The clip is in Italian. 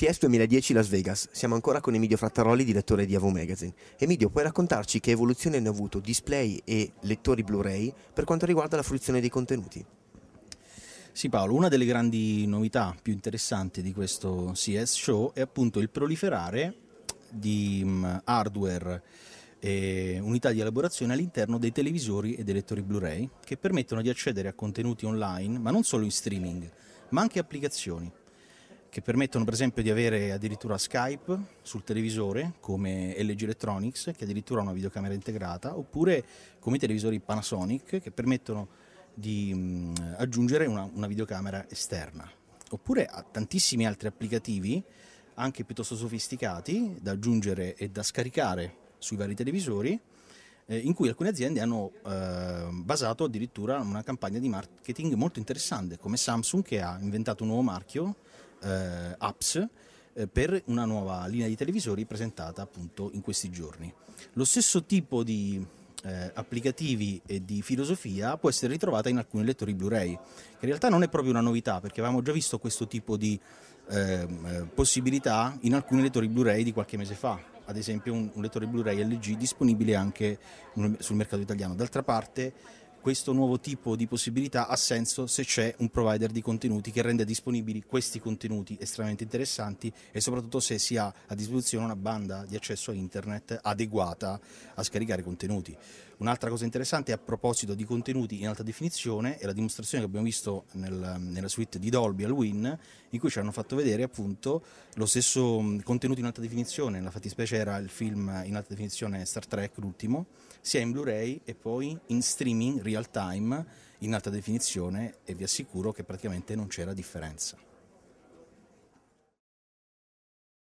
CS 2010 Las Vegas, siamo ancora con Emilio Frattaroli, direttore di Avo Magazine. Emilio, puoi raccontarci che evoluzione hanno avuto display e lettori Blu-ray per quanto riguarda la fruizione dei contenuti? Sì Paolo, una delle grandi novità più interessanti di questo CS Show è appunto il proliferare di mm, hardware e unità di elaborazione all'interno dei televisori e dei lettori Blu-ray che permettono di accedere a contenuti online, ma non solo in streaming, ma anche applicazioni che permettono per esempio di avere addirittura Skype sul televisore come LG Electronics che addirittura ha una videocamera integrata oppure come i televisori Panasonic che permettono di mh, aggiungere una, una, videocamera esterna oppure a tantissimi altri applicativi anche piuttosto sofisticati da aggiungere e da scaricare sui vari televisori eh, in cui alcune aziende hanno eh, basato addirittura una campagna di marketing molto interessante come Samsung che ha inventato un nuovo marchio eh, apps eh, per una nuova linea di televisori presentata appunto in questi giorni. Lo stesso tipo di eh, applicativi e di filosofia può essere ritrovata in alcuni lettori Blu-ray, che in realtà non è proprio una novità perché avevamo già visto questo tipo di ehm, eh, possibilità in alcuni lettori Blu-ray di qualche mese fa. Ad esempio un, un lettore Blu-ray LG disponibile anche sul mercato italiano. D'altra parte questo nuovo tipo di possibilità ha senso se c'è un provider di contenuti che rende disponibili questi contenuti estremamente interessanti e soprattutto se si ha a disposizione una banda di accesso a internet adeguata a scaricare contenuti. Un'altra cosa interessante a proposito di contenuti in alta definizione è la dimostrazione che abbiamo visto nel, nella suite di Dolby al Win, in cui ci hanno fatto vedere appunto lo stesso contenuto in alta definizione, nella fattispecie era il film in alta definizione Star Trek, l'ultimo, sia in Blu-ray e poi in streaming real time in alta definizione e vi assicuro che praticamente non c'era differenza.